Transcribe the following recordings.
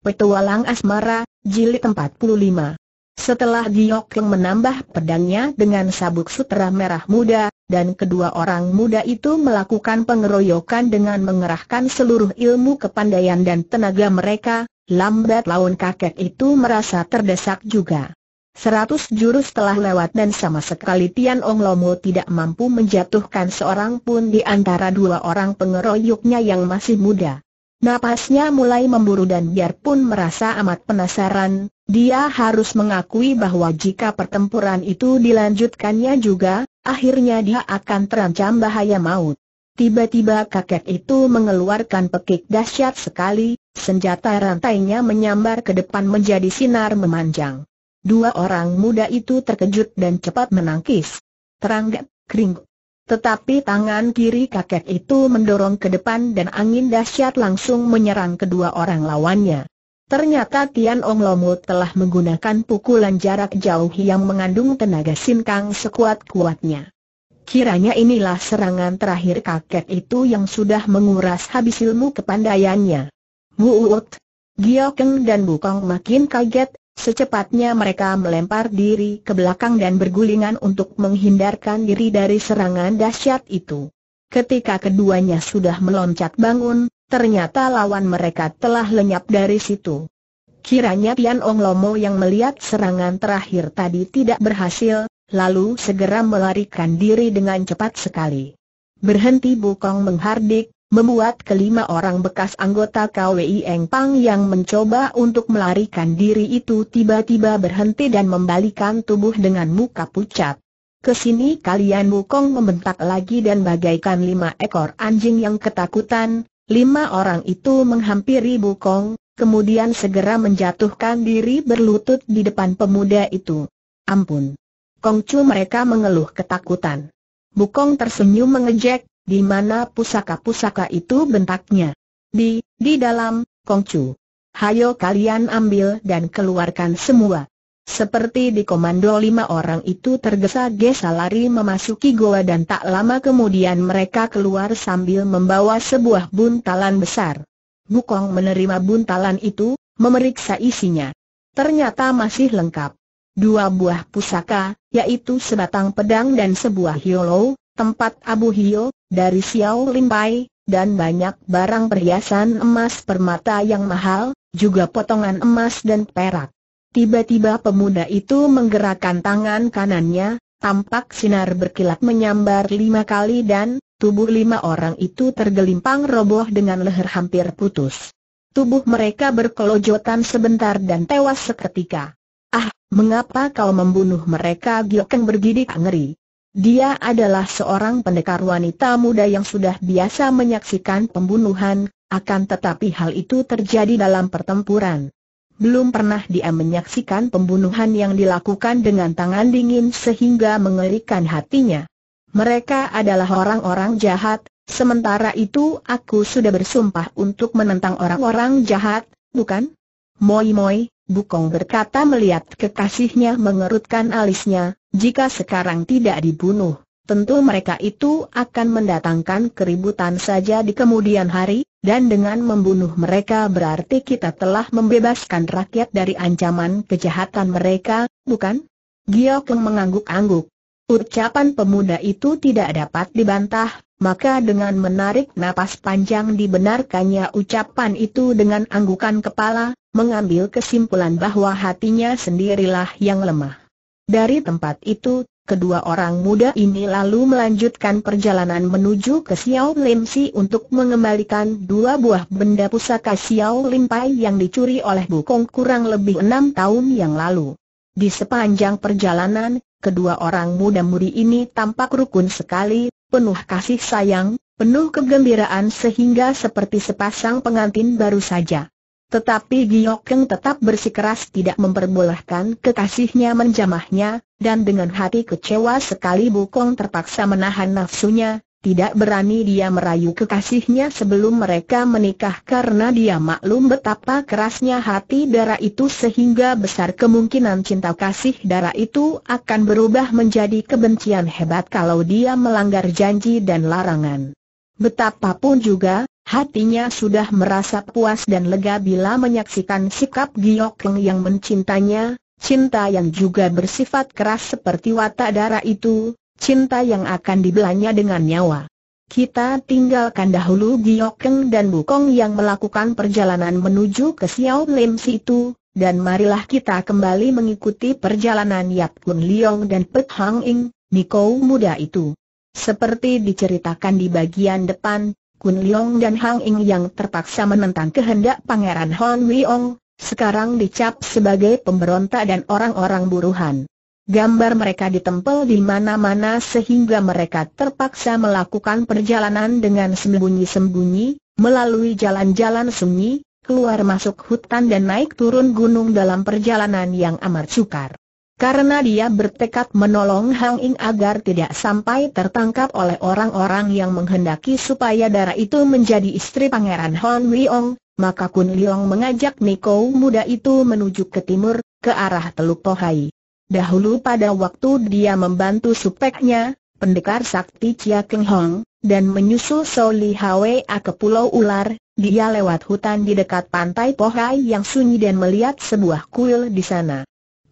Petualang Asmara, Jilid 45 Setelah Giok Leng menambah pedangnya dengan sabuk sutra merah muda, dan kedua orang muda itu melakukan pengeroyokan dengan mengerahkan seluruh ilmu kepandaian dan tenaga mereka, lambat laun kakek itu merasa terdesak juga. Seratus jurus telah lewat dan sama sekali Tian Ong Lomo tidak mampu menjatuhkan seorang pun di antara dua orang pengeroyoknya yang masih muda. Napasnya mulai memburu dan biarpun merasa amat penasaran, dia harus mengakui bahwa jika pertempuran itu dilanjutkannya juga, akhirnya dia akan terancam bahaya maut. Tiba-tiba kakek itu mengeluarkan pekik dahsyat sekali, senjata rantainya menyambar ke depan menjadi sinar memanjang. Dua orang muda itu terkejut dan cepat menangkis. Terangkat, kering, tetapi tangan kiri kakek itu mendorong ke depan dan angin dahsyat langsung menyerang kedua orang lawannya. Ternyata Tian Ong Lomu telah menggunakan pukulan jarak jauh yang mengandung tenaga sinkang sekuat-kuatnya. Kiranya inilah serangan terakhir kakek itu yang sudah menguras habis ilmu kepandaiannya. Muut, Giokeng dan Bukong makin kaget, Secepatnya mereka melempar diri ke belakang dan bergulingan untuk menghindarkan diri dari serangan dahsyat itu. Ketika keduanya sudah meloncat bangun, ternyata lawan mereka telah lenyap dari situ. Kiranya Tian Ong Lomo yang melihat serangan terakhir tadi tidak berhasil, lalu segera melarikan diri dengan cepat sekali. Berhenti Bukong menghardik, membuat kelima orang bekas anggota KWI Eng Pang yang mencoba untuk melarikan diri itu tiba-tiba berhenti dan membalikan tubuh dengan muka pucat. Kesini kalian Wukong membentak lagi dan bagaikan lima ekor anjing yang ketakutan, lima orang itu menghampiri Wukong, kemudian segera menjatuhkan diri berlutut di depan pemuda itu. Ampun! Kongcu mereka mengeluh ketakutan. Bukong tersenyum mengejek, di mana pusaka-pusaka itu bentaknya? Di, di dalam, Kongcu. Hayo kalian ambil dan keluarkan semua. Seperti di komando lima orang itu tergesa-gesa lari memasuki goa dan tak lama kemudian mereka keluar sambil membawa sebuah buntalan besar. Bukong menerima buntalan itu, memeriksa isinya. Ternyata masih lengkap. Dua buah pusaka, yaitu sebatang pedang dan sebuah hiolo, tempat Abu Hio, dari Xiao Limpai, dan banyak barang perhiasan emas permata yang mahal, juga potongan emas dan perak. Tiba-tiba pemuda itu menggerakkan tangan kanannya, tampak sinar berkilat menyambar lima kali dan, tubuh lima orang itu tergelimpang roboh dengan leher hampir putus. Tubuh mereka berkelojotan sebentar dan tewas seketika. Ah, mengapa kau membunuh mereka Giokeng bergidik ngeri. Dia adalah seorang pendekar wanita muda yang sudah biasa menyaksikan pembunuhan, akan tetapi hal itu terjadi dalam pertempuran. Belum pernah dia menyaksikan pembunuhan yang dilakukan dengan tangan dingin sehingga mengerikan hatinya. Mereka adalah orang-orang jahat, sementara itu aku sudah bersumpah untuk menentang orang-orang jahat, bukan? Moi-moi, Bukong berkata melihat kekasihnya mengerutkan alisnya, jika sekarang tidak dibunuh, tentu mereka itu akan mendatangkan keributan saja di kemudian hari, dan dengan membunuh mereka berarti kita telah membebaskan rakyat dari ancaman kejahatan mereka, bukan? Giokeng mengangguk-angguk. Ucapan pemuda itu tidak dapat dibantah, maka dengan menarik napas panjang dibenarkannya ucapan itu dengan anggukan kepala, mengambil kesimpulan bahwa hatinya sendirilah yang lemah. Dari tempat itu, kedua orang muda ini lalu melanjutkan perjalanan menuju ke Xiao Lim Si untuk mengembalikan dua buah benda pusaka Xiao Lim Pai yang dicuri oleh Bu Kong kurang lebih enam tahun yang lalu. Di sepanjang perjalanan, kedua orang muda muri ini tampak rukun sekali, penuh kasih sayang, penuh kegembiraan sehingga seperti sepasang pengantin baru saja. Tetapi Giokeng tetap bersikeras tidak memperbolehkan kekasihnya menjamahnya, dan dengan hati kecewa sekali Bukong terpaksa menahan nafsunya, tidak berani dia merayu kekasihnya sebelum mereka menikah karena dia maklum betapa kerasnya hati darah itu sehingga besar kemungkinan cinta kasih darah itu akan berubah menjadi kebencian hebat kalau dia melanggar janji dan larangan. Betapapun juga, Hatinya sudah merasa puas dan lega bila menyaksikan sikap Giok yang mencintanya, cinta yang juga bersifat keras seperti watak darah itu, cinta yang akan dibelanya dengan nyawa. Kita tinggalkan dahulu Giok dan Bukong yang melakukan perjalanan menuju ke Xiao Lim situ, dan marilah kita kembali mengikuti perjalanan Yap Kun Liong dan Pet Hang Ing, Niko muda itu. Seperti diceritakan di bagian depan, Kun Leong dan Hang Ing yang terpaksa menentang kehendak Pangeran Hon Wiong, sekarang dicap sebagai pemberontak dan orang-orang buruhan. Gambar mereka ditempel di mana-mana sehingga mereka terpaksa melakukan perjalanan dengan sembunyi-sembunyi, melalui jalan-jalan sunyi, keluar masuk hutan dan naik turun gunung dalam perjalanan yang amat sukar. Karena dia bertekad menolong Hang Ing agar tidak sampai tertangkap oleh orang-orang yang menghendaki supaya darah itu menjadi istri Pangeran Hon Wiong, maka Kun Liong mengajak Niko muda itu menuju ke timur, ke arah Teluk Pohai. Dahulu pada waktu dia membantu supeknya, pendekar sakti Chia Keng Hong, dan menyusul Soli Hwa ke Pulau Ular, dia lewat hutan di dekat pantai Pohai yang sunyi dan melihat sebuah kuil di sana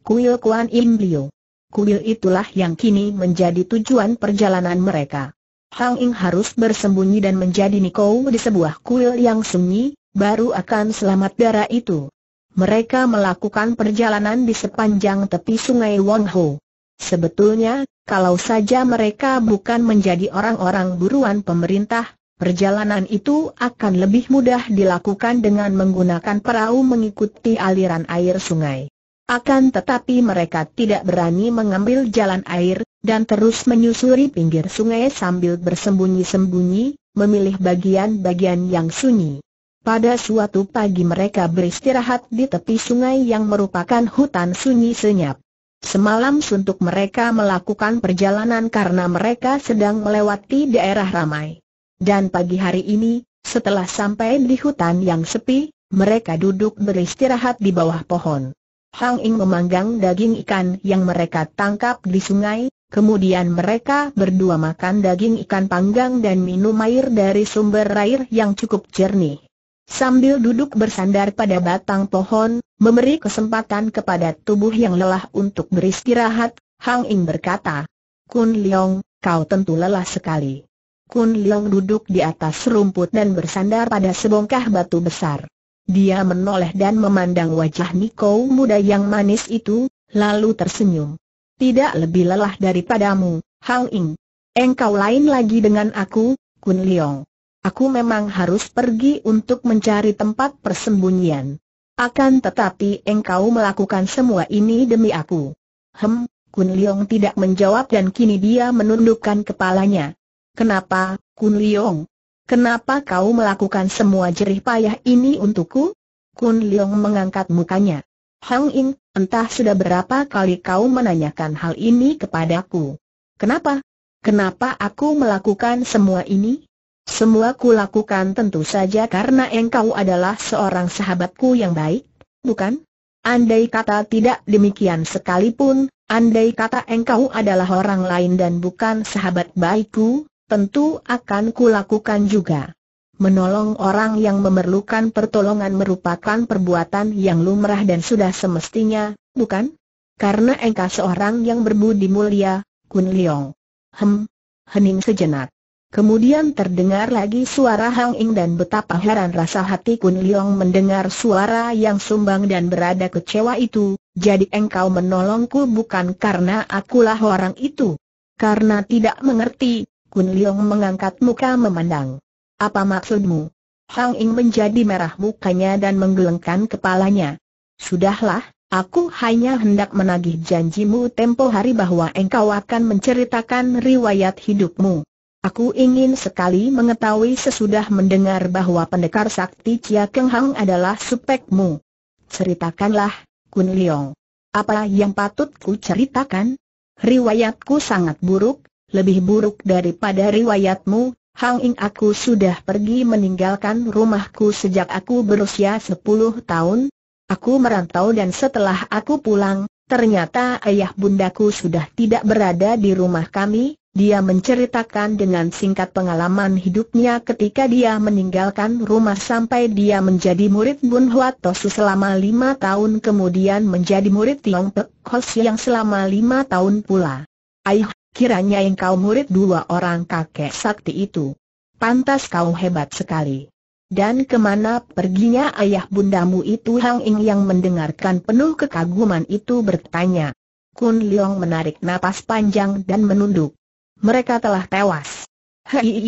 kuil Kuan Im Liu. Kuil itulah yang kini menjadi tujuan perjalanan mereka. Hang Ing harus bersembunyi dan menjadi Niko di sebuah kuil yang sunyi, baru akan selamat darah itu. Mereka melakukan perjalanan di sepanjang tepi sungai Wong Ho. Sebetulnya, kalau saja mereka bukan menjadi orang-orang buruan pemerintah, perjalanan itu akan lebih mudah dilakukan dengan menggunakan perahu mengikuti aliran air sungai. Akan tetapi mereka tidak berani mengambil jalan air, dan terus menyusuri pinggir sungai sambil bersembunyi-sembunyi, memilih bagian-bagian yang sunyi. Pada suatu pagi mereka beristirahat di tepi sungai yang merupakan hutan sunyi senyap. Semalam suntuk mereka melakukan perjalanan karena mereka sedang melewati daerah ramai. Dan pagi hari ini, setelah sampai di hutan yang sepi, mereka duduk beristirahat di bawah pohon. Hang Ing memanggang daging ikan yang mereka tangkap di sungai, kemudian mereka berdua makan daging ikan panggang dan minum air dari sumber air yang cukup jernih. Sambil duduk bersandar pada batang pohon, memberi kesempatan kepada tubuh yang lelah untuk beristirahat, Hang Ing berkata, Kun Leong, kau tentu lelah sekali. Kun Leong duduk di atas rumput dan bersandar pada sebongkah batu besar. Dia menoleh dan memandang wajah Niko muda yang manis itu, lalu tersenyum. Tidak lebih lelah daripadamu, Hang Ing. Engkau lain lagi dengan aku, Kun Liang. Aku memang harus pergi untuk mencari tempat persembunyian. Akan tetapi engkau melakukan semua ini demi aku. Hem, Kun Liang tidak menjawab dan kini dia menundukkan kepalanya. Kenapa, Kun Liang? Kenapa kau melakukan semua jerih payah ini untukku? Kun Liang mengangkat mukanya. Hang Ying, entah sudah berapa kali kau menanyakan hal ini kepadaku. Kenapa? Kenapa aku melakukan semua ini? Semua ku lakukan tentu saja karena engkau adalah seorang sahabatku yang baik, bukan? Andai kata tidak demikian sekalipun, andai kata engkau adalah orang lain dan bukan sahabat baikku, tentu akan kulakukan juga. Menolong orang yang memerlukan pertolongan merupakan perbuatan yang lumrah dan sudah semestinya, bukan? Karena engkau seorang yang berbudi mulia, Kun Liong. Hem, hening sejenak. Kemudian terdengar lagi suara Hang Ing dan betapa heran rasa hati Kun Liong mendengar suara yang sumbang dan berada kecewa itu, jadi engkau menolongku bukan karena akulah orang itu. Karena tidak mengerti, Kun Leong mengangkat muka memandang. Apa maksudmu? Hang Ing menjadi merah mukanya dan menggelengkan kepalanya. Sudahlah, Aku hanya hendak menagih janjimu tempo hari bahwa engkau akan menceritakan riwayat hidupmu. Aku ingin sekali mengetahui sesudah mendengar bahwa pendekar sakti Chia Keng Hang adalah supekmu. Ceritakanlah, Kun Leong. Apa yang patut ku ceritakan? Riwayatku sangat buruk, lebih buruk daripada riwayatmu, Hang Ing aku sudah pergi meninggalkan rumahku sejak aku berusia 10 tahun. Aku merantau dan setelah aku pulang, ternyata ayah bundaku sudah tidak berada di rumah kami. Dia menceritakan dengan singkat pengalaman hidupnya ketika dia meninggalkan rumah sampai dia menjadi murid Bun Huat Tosu selama lima tahun kemudian menjadi murid Tiong Pek Hos yang selama lima tahun pula. Aih Kiranya engkau murid dua orang kakek sakti itu. Pantas kau hebat sekali. Dan kemana perginya ayah bundamu itu Hang Ing yang mendengarkan penuh kekaguman itu bertanya. Kun Leong menarik napas panjang dan menunduk. Mereka telah tewas. Hei,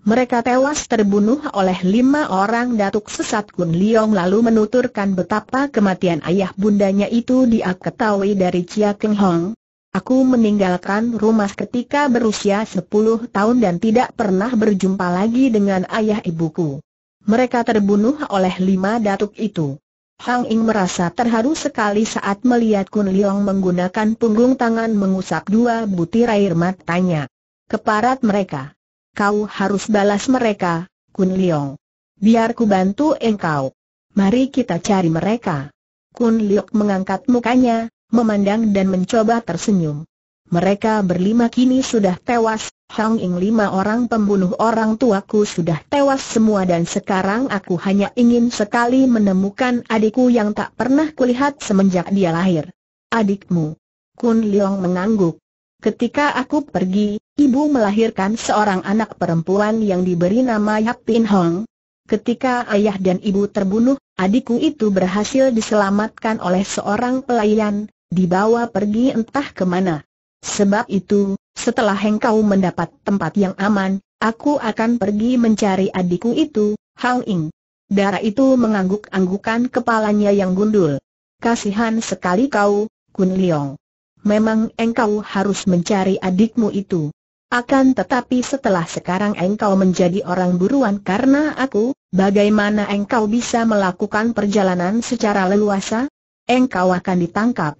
mereka tewas terbunuh oleh lima orang datuk sesat Kun Leong lalu menuturkan betapa kematian ayah bundanya itu dia ketahui dari Chia Keng Hong, Aku meninggalkan rumah ketika berusia 10 tahun dan tidak pernah berjumpa lagi dengan ayah ibuku. Mereka terbunuh oleh lima datuk itu. Hang Ing merasa terharu sekali saat melihat Kun Leong menggunakan punggung tangan mengusap dua butir air matanya. Keparat mereka. Kau harus balas mereka, Kun Leong. Biar ku bantu engkau. Mari kita cari mereka. Kun Liok mengangkat mukanya, memandang dan mencoba tersenyum. Mereka berlima kini sudah tewas, Hang Ing lima orang pembunuh orang tuaku sudah tewas semua dan sekarang aku hanya ingin sekali menemukan adikku yang tak pernah kulihat semenjak dia lahir. Adikmu. Kun Leong mengangguk. Ketika aku pergi, ibu melahirkan seorang anak perempuan yang diberi nama Yap Pin Hong. Ketika ayah dan ibu terbunuh, adikku itu berhasil diselamatkan oleh seorang pelayan, dibawa pergi entah kemana. Sebab itu, setelah engkau mendapat tempat yang aman, aku akan pergi mencari adikku itu, Hang Ing. Darah itu mengangguk-anggukan kepalanya yang gundul. Kasihan sekali kau, Kun Leong. Memang engkau harus mencari adikmu itu. Akan tetapi setelah sekarang engkau menjadi orang buruan karena aku, bagaimana engkau bisa melakukan perjalanan secara leluasa? Engkau akan ditangkap.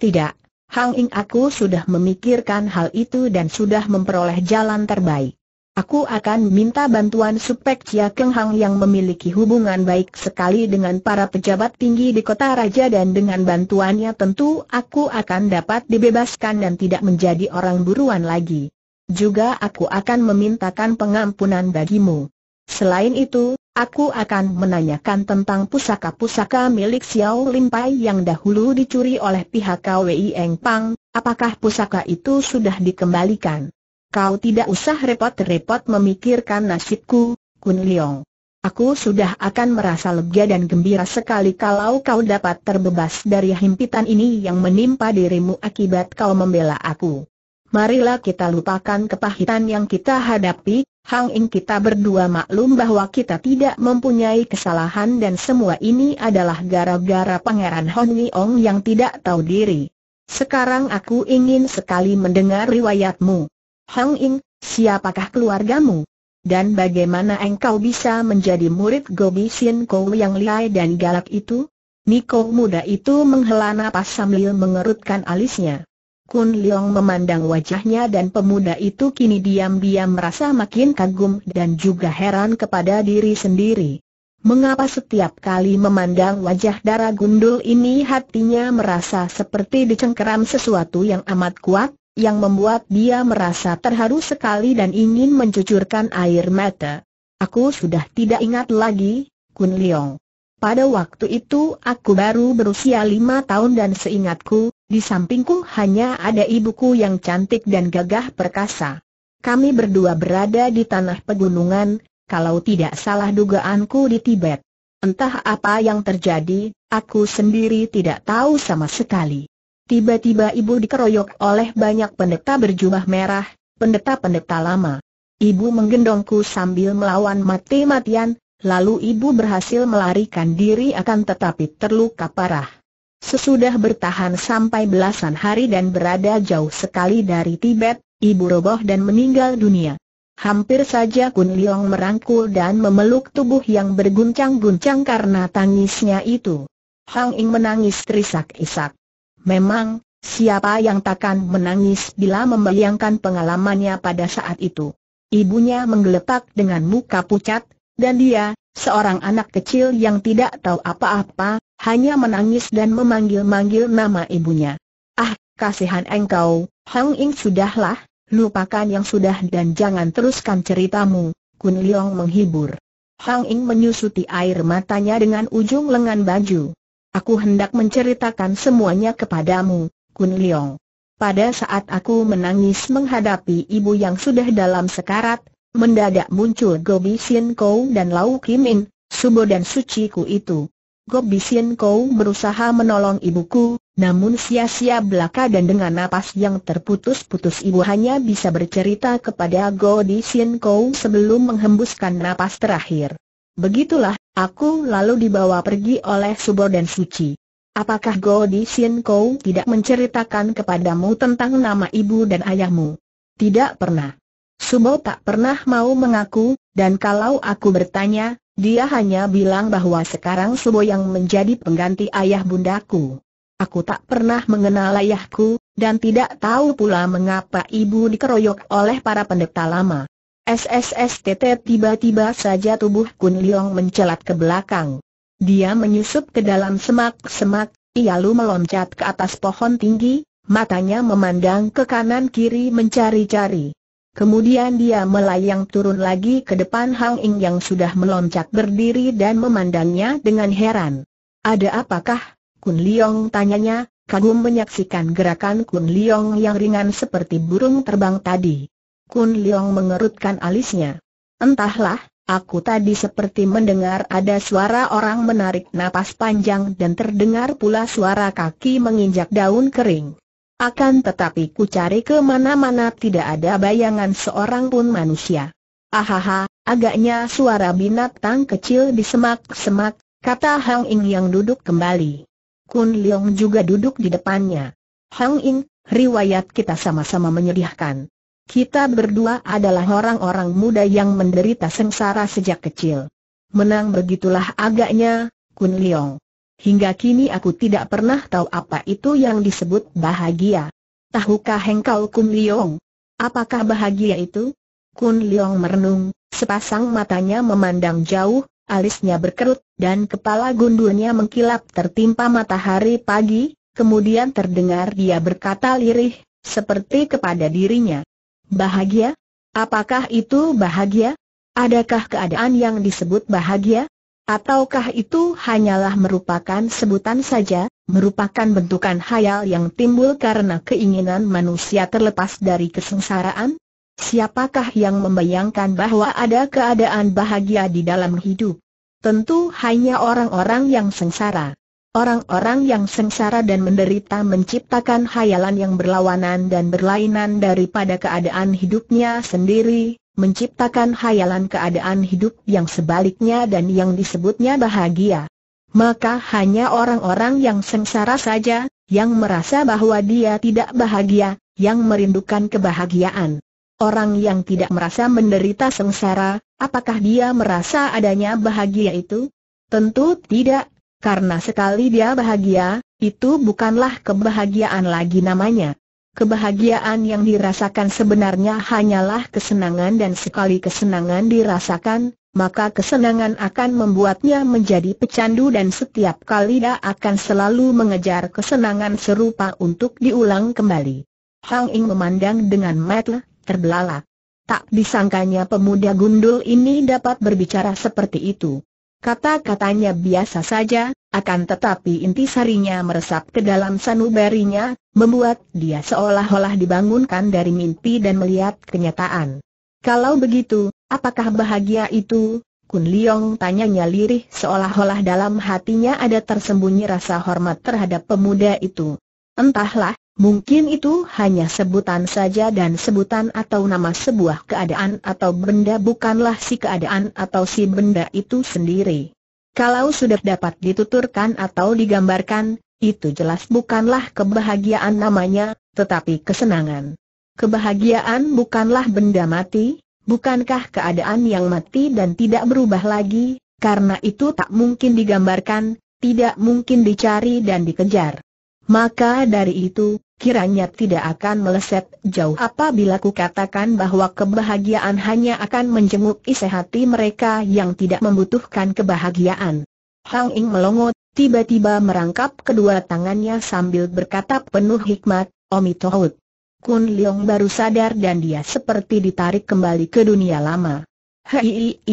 Tidak, Hang Ing aku sudah memikirkan hal itu dan sudah memperoleh jalan terbaik. Aku akan minta bantuan Supek Chia Keng Hang yang memiliki hubungan baik sekali dengan para pejabat tinggi di kota raja dan dengan bantuannya tentu aku akan dapat dibebaskan dan tidak menjadi orang buruan lagi. Juga aku akan memintakan pengampunan bagimu. Selain itu, aku akan menanyakan tentang pusaka-pusaka milik Xiao Limpai yang dahulu dicuri oleh pihak KWI Eng Pang, apakah pusaka itu sudah dikembalikan? Kau tidak usah repot-repot memikirkan nasibku, Kun Leong. Aku sudah akan merasa lega dan gembira sekali kalau kau dapat terbebas dari himpitan ini yang menimpa dirimu akibat kau membela aku. Marilah kita lupakan kepahitan yang kita hadapi, Hang Ing kita berdua maklum bahwa kita tidak mempunyai kesalahan dan semua ini adalah gara-gara Pangeran Hon Ong yang tidak tahu diri. Sekarang aku ingin sekali mendengar riwayatmu. Hang Ing, siapakah keluargamu? Dan bagaimana engkau bisa menjadi murid Gobi Sin Kou yang liai dan galak itu? Niko muda itu menghela napas sambil mengerutkan alisnya. Kun Leong memandang wajahnya dan pemuda itu kini diam-diam merasa makin kagum dan juga heran kepada diri sendiri. Mengapa setiap kali memandang wajah darah gundul ini hatinya merasa seperti dicengkeram sesuatu yang amat kuat, yang membuat dia merasa terharu sekali dan ingin mencucurkan air mata. Aku sudah tidak ingat lagi, Kun Leong. Pada waktu itu aku baru berusia lima tahun dan seingatku, di sampingku hanya ada ibuku yang cantik dan gagah perkasa. Kami berdua berada di tanah pegunungan, kalau tidak salah dugaanku di Tibet. Entah apa yang terjadi, aku sendiri tidak tahu sama sekali. Tiba-tiba ibu dikeroyok oleh banyak pendeta berjubah merah, pendeta-pendeta lama. Ibu menggendongku sambil melawan mati-matian, lalu ibu berhasil melarikan diri akan tetapi terluka parah. Sesudah bertahan sampai belasan hari dan berada jauh sekali dari Tibet, ibu roboh dan meninggal dunia. Hampir saja Kun Liong merangkul dan memeluk tubuh yang berguncang-guncang karena tangisnya itu. Hang Ing menangis terisak-isak. Memang, siapa yang takkan menangis bila membayangkan pengalamannya pada saat itu. Ibunya menggeletak dengan muka pucat, dan dia, seorang anak kecil yang tidak tahu apa-apa, hanya menangis dan memanggil-manggil nama ibunya. Ah, kasihan engkau, Hang Ing sudahlah, lupakan yang sudah dan jangan teruskan ceritamu, Kun Leong menghibur. Hang Ing menyusuti air matanya dengan ujung lengan baju. Aku hendak menceritakan semuanya kepadamu, Kun Leong. Pada saat aku menangis menghadapi ibu yang sudah dalam sekarat, Mendadak muncul Gobi Sien Kou dan Lau Kim In, Subo dan Suciku itu. Gobi Sien Kou berusaha menolong ibuku, namun sia-sia belaka dan dengan napas yang terputus-putus ibu hanya bisa bercerita kepada Gobi Sien Kou sebelum menghembuskan napas terakhir. Begitulah, aku lalu dibawa pergi oleh Subo dan Suci. Apakah Gobi Sien Kou tidak menceritakan kepadamu tentang nama ibu dan ayahmu? Tidak pernah. Sumo tak pernah mau mengaku, dan kalau aku bertanya, dia hanya bilang bahwa sekarang Sumo yang menjadi pengganti ayah bundaku. Aku tak pernah mengenal ayahku, dan tidak tahu pula mengapa ibu dikeroyok oleh para pendeta lama. SSSTT tiba-tiba saja tubuh Kun Leong mencelat ke belakang. Dia menyusup ke dalam semak-semak, ia lu meloncat ke atas pohon tinggi, matanya memandang ke kanan kiri mencari-cari. Kemudian dia melayang turun lagi ke depan Hang Ing yang sudah meloncat berdiri dan memandangnya dengan heran. Ada apakah? Kun Liong tanyanya, kagum menyaksikan gerakan Kun Liong yang ringan seperti burung terbang tadi. Kun Liong mengerutkan alisnya. Entahlah, Aku tadi seperti mendengar ada suara orang menarik napas panjang dan terdengar pula suara kaki menginjak daun kering. Akan tetapi ku cari kemana-mana tidak ada bayangan seorang pun manusia. Ahaha, agaknya suara binatang kecil di semak-semak, kata Hang Ing yang duduk kembali. Kun Leong juga duduk di depannya. Hang Ing, riwayat kita sama-sama menyedihkan. Kita berdua adalah orang-orang muda yang menderita sengsara sejak kecil. Menang begitulah agaknya, Kun Leong. Hingga kini aku tidak pernah tahu apa itu yang disebut bahagia. Tahukah engkau Kun Liong? Apakah bahagia itu? Kun Liong merenung, sepasang matanya memandang jauh, alisnya berkerut, dan kepala gundulnya mengkilap tertimpa matahari pagi, kemudian terdengar dia berkata lirih, seperti kepada dirinya. Bahagia? Apakah itu bahagia? Adakah keadaan yang disebut bahagia? Ataukah itu hanyalah merupakan sebutan saja, merupakan bentukan hayal yang timbul karena keinginan manusia terlepas dari kesengsaraan? Siapakah yang membayangkan bahwa ada keadaan bahagia di dalam hidup? Tentu hanya orang-orang yang sengsara. Orang-orang yang sengsara dan menderita menciptakan hayalan yang berlawanan dan berlainan daripada keadaan hidupnya sendiri, menciptakan hayalan keadaan hidup yang sebaliknya dan yang disebutnya bahagia. Maka hanya orang-orang yang sengsara saja, yang merasa bahwa dia tidak bahagia, yang merindukan kebahagiaan. Orang yang tidak merasa menderita sengsara, apakah dia merasa adanya bahagia itu? Tentu tidak, karena sekali dia bahagia, itu bukanlah kebahagiaan lagi namanya. Kebahagiaan yang dirasakan sebenarnya hanyalah kesenangan dan sekali kesenangan dirasakan, maka kesenangan akan membuatnya menjadi pecandu dan setiap kali dia akan selalu mengejar kesenangan serupa untuk diulang kembali. Hang Ing memandang dengan mata terbelalak. Tak disangkanya pemuda gundul ini dapat berbicara seperti itu. Kata-katanya biasa saja, akan tetapi inti sarinya meresap ke dalam sanubarinya, membuat dia seolah-olah dibangunkan dari mimpi dan melihat kenyataan. Kalau begitu, apakah bahagia itu? Kun Liong tanya lirih seolah-olah dalam hatinya ada tersembunyi rasa hormat terhadap pemuda itu. Entahlah, mungkin itu hanya sebutan saja dan sebutan atau nama sebuah keadaan atau benda bukanlah si keadaan atau si benda itu sendiri. Kalau sudah dapat dituturkan atau digambarkan, itu jelas bukanlah kebahagiaan namanya, tetapi kesenangan. Kebahagiaan bukanlah benda mati, bukankah keadaan yang mati dan tidak berubah lagi, karena itu tak mungkin digambarkan, tidak mungkin dicari dan dikejar. Maka dari itu, kiranya tidak akan meleset jauh apabila kukatakan bahwa kebahagiaan hanya akan menjenguk isi hati mereka yang tidak membutuhkan kebahagiaan. Hang Ing melongot, tiba-tiba merangkap kedua tangannya sambil berkata penuh hikmat, Omitohut. Kun Leong baru sadar dan dia seperti ditarik kembali ke dunia lama. Hei,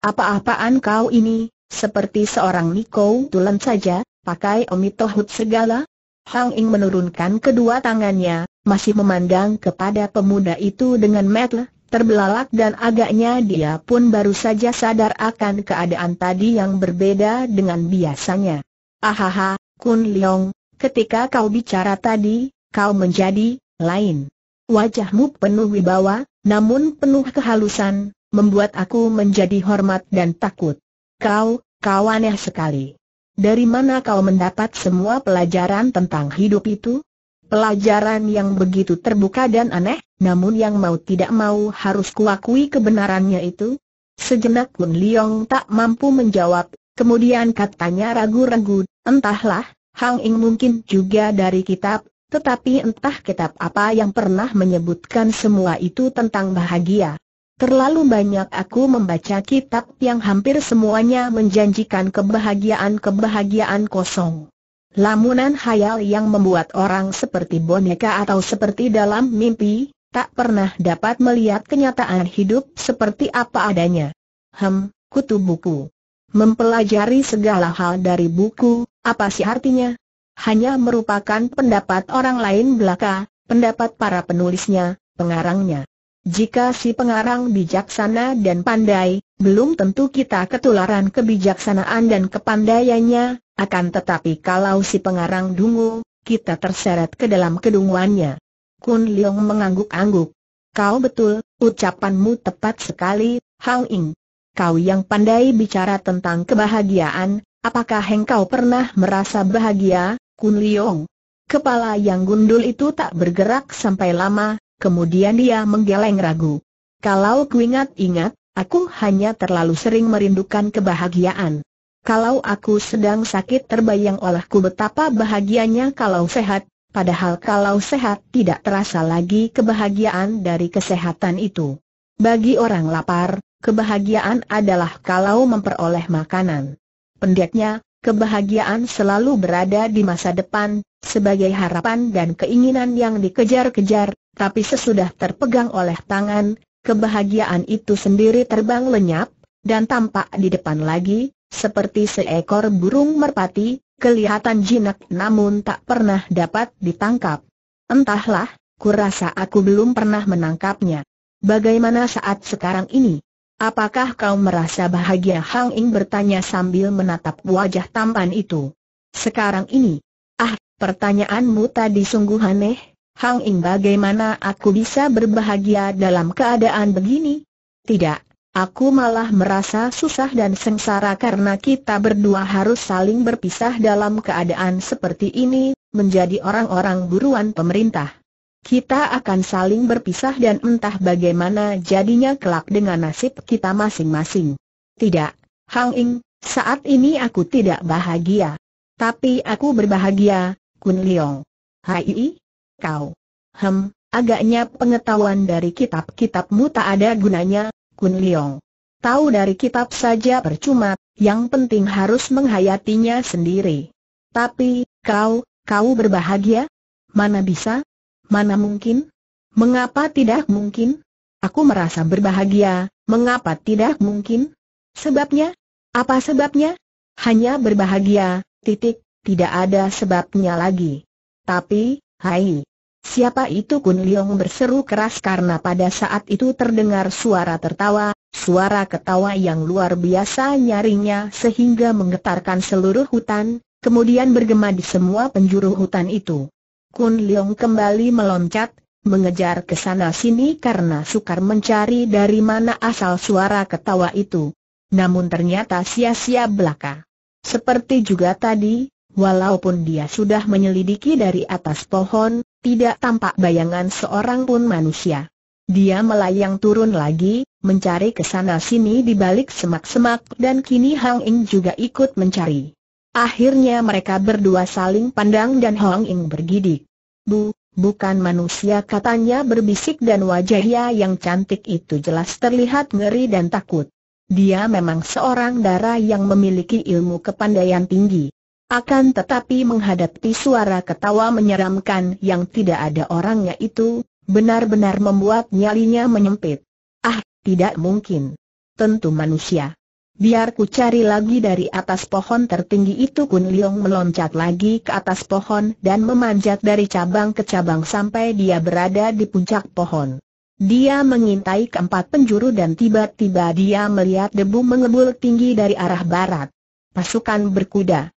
apa-apaan kau ini, seperti seorang Niko Tulen saja, pakai Omitohut segala? Hang Ing menurunkan kedua tangannya, masih memandang kepada pemuda itu dengan metel, terbelalak dan agaknya dia pun baru saja sadar akan keadaan tadi yang berbeda dengan biasanya. Ahaha, Kun Leong, ketika kau bicara tadi, kau menjadi lain. Wajahmu penuh wibawa, namun penuh kehalusan, membuat aku menjadi hormat dan takut. Kau, kau aneh sekali. Dari mana kau mendapat semua pelajaran tentang hidup itu? Pelajaran yang begitu terbuka dan aneh, namun yang mau tidak mau harus kuakui kebenarannya itu. Sejenak pun Liong tak mampu menjawab, kemudian katanya ragu-ragu, entahlah, Hang Ing mungkin juga dari kitab, tetapi entah kitab apa yang pernah menyebutkan semua itu tentang bahagia. Terlalu banyak aku membaca kitab yang hampir semuanya menjanjikan kebahagiaan-kebahagiaan kosong. Lamunan hayal yang membuat orang seperti boneka atau seperti dalam mimpi, tak pernah dapat melihat kenyataan hidup seperti apa adanya. Hem, kutu buku. Mempelajari segala hal dari buku, apa sih artinya? Hanya merupakan pendapat orang lain belaka, pendapat para penulisnya, pengarangnya. Jika si pengarang bijaksana dan pandai, belum tentu kita ketularan kebijaksanaan dan kepandaiannya, akan tetapi kalau si pengarang dungu, kita terseret ke dalam kedunguannya. Kun Leong mengangguk-angguk. Kau betul, ucapanmu tepat sekali, Hang Ing. Kau yang pandai bicara tentang kebahagiaan, apakah engkau pernah merasa bahagia, Kun Leong? Kepala yang gundul itu tak bergerak sampai lama, Kemudian dia menggeleng ragu. Kalau kuingat-ingat, aku hanya terlalu sering merindukan kebahagiaan. Kalau aku sedang sakit terbayang olehku betapa bahagianya kalau sehat, padahal kalau sehat tidak terasa lagi kebahagiaan dari kesehatan itu. Bagi orang lapar, kebahagiaan adalah kalau memperoleh makanan. Pendeknya, kebahagiaan selalu berada di masa depan, sebagai harapan dan keinginan yang dikejar-kejar, tapi sesudah terpegang oleh tangan, kebahagiaan itu sendiri terbang lenyap, dan tampak di depan lagi, seperti seekor burung merpati, kelihatan jinak namun tak pernah dapat ditangkap. Entahlah, kurasa aku belum pernah menangkapnya. Bagaimana saat sekarang ini? Apakah kau merasa bahagia? Hang Ing bertanya sambil menatap wajah tampan itu. Sekarang ini? Ah, pertanyaanmu tadi sungguh aneh, Hang Ing bagaimana aku bisa berbahagia dalam keadaan begini? Tidak, aku malah merasa susah dan sengsara karena kita berdua harus saling berpisah dalam keadaan seperti ini, menjadi orang-orang buruan pemerintah. Kita akan saling berpisah dan entah bagaimana jadinya kelak dengan nasib kita masing-masing. Tidak, Hang Ing, saat ini aku tidak bahagia. Tapi aku berbahagia, Kun Leong. Hai, kau. Hem, agaknya pengetahuan dari kitab-kitabmu tak ada gunanya, Kun Leong. Tahu dari kitab saja percuma, yang penting harus menghayatinya sendiri. Tapi, kau, kau berbahagia? Mana bisa? Mana mungkin? Mengapa tidak mungkin? Aku merasa berbahagia, mengapa tidak mungkin? Sebabnya? Apa sebabnya? Hanya berbahagia, titik, tidak ada sebabnya lagi. Tapi, hai, Siapa itu Kun Leong berseru keras karena pada saat itu terdengar suara tertawa, suara ketawa yang luar biasa nyaringnya sehingga menggetarkan seluruh hutan, kemudian bergema di semua penjuru hutan itu. Kun Leong kembali meloncat, mengejar ke sana sini karena sukar mencari dari mana asal suara ketawa itu. Namun ternyata sia-sia belaka. Seperti juga tadi, walaupun dia sudah menyelidiki dari atas pohon, tidak tampak bayangan seorang pun manusia. Dia melayang turun lagi, mencari ke sana sini di balik semak-semak dan kini Hong Ing juga ikut mencari. Akhirnya mereka berdua saling pandang dan Hong Ing bergidik. Bu, bukan manusia katanya berbisik dan wajahnya yang cantik itu jelas terlihat ngeri dan takut. Dia memang seorang darah yang memiliki ilmu kepandaian tinggi. Akan tetapi menghadapi suara ketawa menyeramkan yang tidak ada orangnya itu, benar-benar membuat nyalinya menyempit. Ah, tidak mungkin. Tentu manusia. Biar ku cari lagi dari atas pohon tertinggi itu Kun Leong meloncat lagi ke atas pohon dan memanjat dari cabang ke cabang sampai dia berada di puncak pohon. Dia mengintai keempat penjuru dan tiba-tiba dia melihat debu mengebul tinggi dari arah barat. Pasukan berkuda